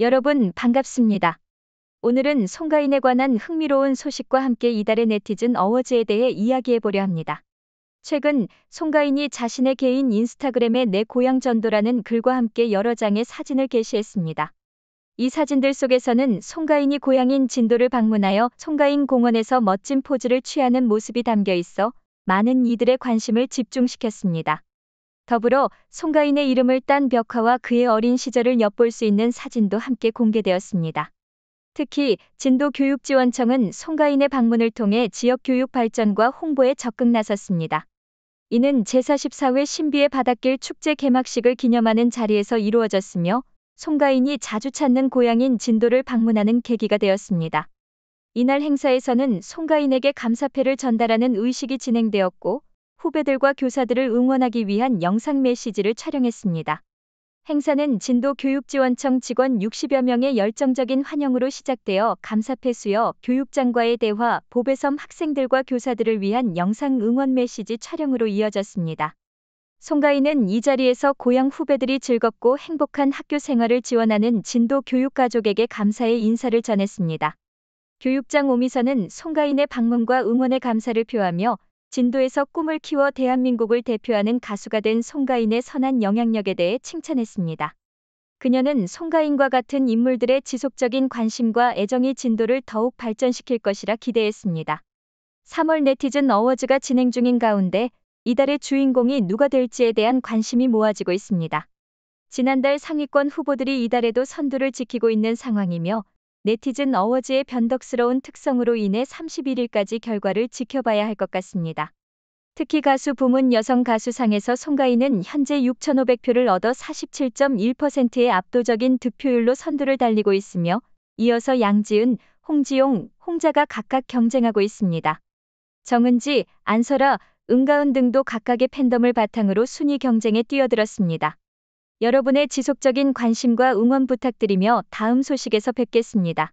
여러분 반갑습니다. 오늘은 송가인에 관한 흥미로운 소식과 함께 이달의 네티즌 어워즈에 대해 이야기해보려 합니다. 최근 송가인이 자신의 개인 인스타그램에 내 고향 전도라는 글과 함께 여러 장의 사진을 게시했습니다. 이 사진들 속에서는 송가인이 고향인 진도를 방문하여 송가인 공원에서 멋진 포즈를 취하는 모습이 담겨 있어 많은 이들의 관심을 집중시켰습니다. 더불어 송가인의 이름을 딴 벽화와 그의 어린 시절을 엿볼 수 있는 사진도 함께 공개되었습니다. 특히 진도교육지원청은 송가인의 방문을 통해 지역 교육 발전과 홍보에 적극 나섰습니다. 이는 제44회 신비의 바닷길 축제 개막식을 기념하는 자리에서 이루어졌으며 송가인이 자주 찾는 고향인 진도를 방문하는 계기가 되었습니다. 이날 행사에서는 송가인에게 감사패를 전달하는 의식이 진행되었고 후배들과 교사들을 응원하기 위한 영상 메시지를 촬영했습니다. 행사는 진도 교육지원청 직원 60여 명의 열정적인 환영으로 시작되어 감사패 수여 교육장과의 대화, 보배섬 학생들과 교사들을 위한 영상 응원 메시지 촬영으로 이어졌습니다. 송가인은 이 자리에서 고향 후배들이 즐겁고 행복한 학교 생활을 지원하는 진도 교육가족에게 감사의 인사를 전했습니다. 교육장 오미선은 송가인의 방문과 응원의 감사를 표하며 진도에서 꿈을 키워 대한민국을 대표하는 가수가 된 송가인의 선한 영향력에 대해 칭찬했습니다. 그녀는 송가인과 같은 인물들의 지속적인 관심과 애정이 진도를 더욱 발전시킬 것이라 기대했습니다. 3월 네티즌 어워즈가 진행 중인 가운데 이달의 주인공이 누가 될지에 대한 관심이 모아지고 있습니다. 지난달 상위권 후보들이 이달에도 선두를 지키고 있는 상황이며 네티즌 어워즈의 변덕스러운 특성으로 인해 31일까지 결과를 지켜봐야 할 것 같습니다. 특히 가수 부문 여성 가수상에서 송가인은 현재 6,500표를 얻어 47.1%의 압도적인 득표율로 선두를 달리고 있으며 이어서 양지은, 홍지용, 홍자가 각각 경쟁하고 있습니다. 정은지, 안설아, 은가은 등도 각각의 팬덤을 바탕으로 순위 경쟁에 뛰어들었습니다. 여러분의 지속적인 관심과 응원 부탁드리며 다음 소식에서 뵙겠습니다.